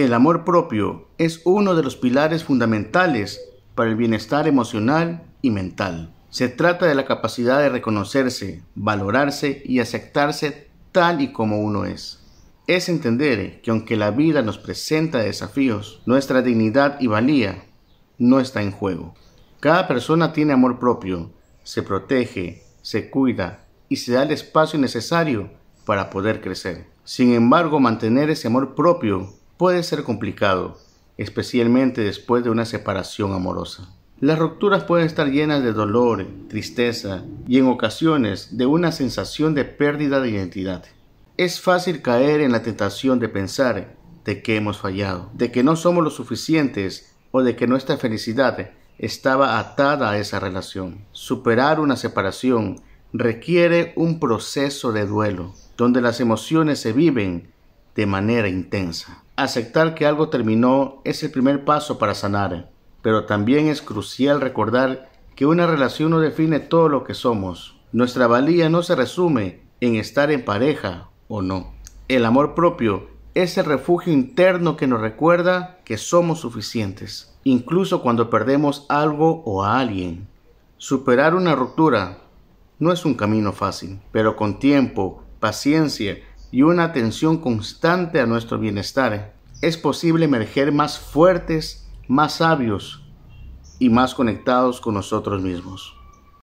El amor propio es uno de los pilares fundamentales para el bienestar emocional y mental. Se trata de la capacidad de reconocerse, valorarse y aceptarse tal y como uno es. Es entender que aunque la vida nos presenta desafíos, nuestra dignidad y valía no está en juego. Cada persona tiene amor propio, se protege, se cuida y se da el espacio necesario para poder crecer. Sin embargo, mantener ese amor propio puede ser complicado, especialmente después de una separación amorosa. Las rupturas pueden estar llenas de dolor, tristeza y en ocasiones de una sensación de pérdida de identidad. Es fácil caer en la tentación de pensar de que hemos fallado, de que no somos lo suficientes o de que nuestra felicidad estaba atada a esa relación. Superar una separación requiere un proceso de duelo, donde las emociones se viven de manera intensa. Aceptar que algo terminó es el primer paso para sanar, pero también es crucial recordar que una relación no define todo lo que somos. Nuestra valía no se resume en estar en pareja o no. El amor propio es el refugio interno que nos recuerda que somos suficientes, incluso cuando perdemos algo o a alguien. Superar una ruptura no es un camino fácil, pero con tiempo, paciencia y una atención constante a nuestro bienestar, es posible emerger más fuertes, más sabios y más conectados con nosotros mismos.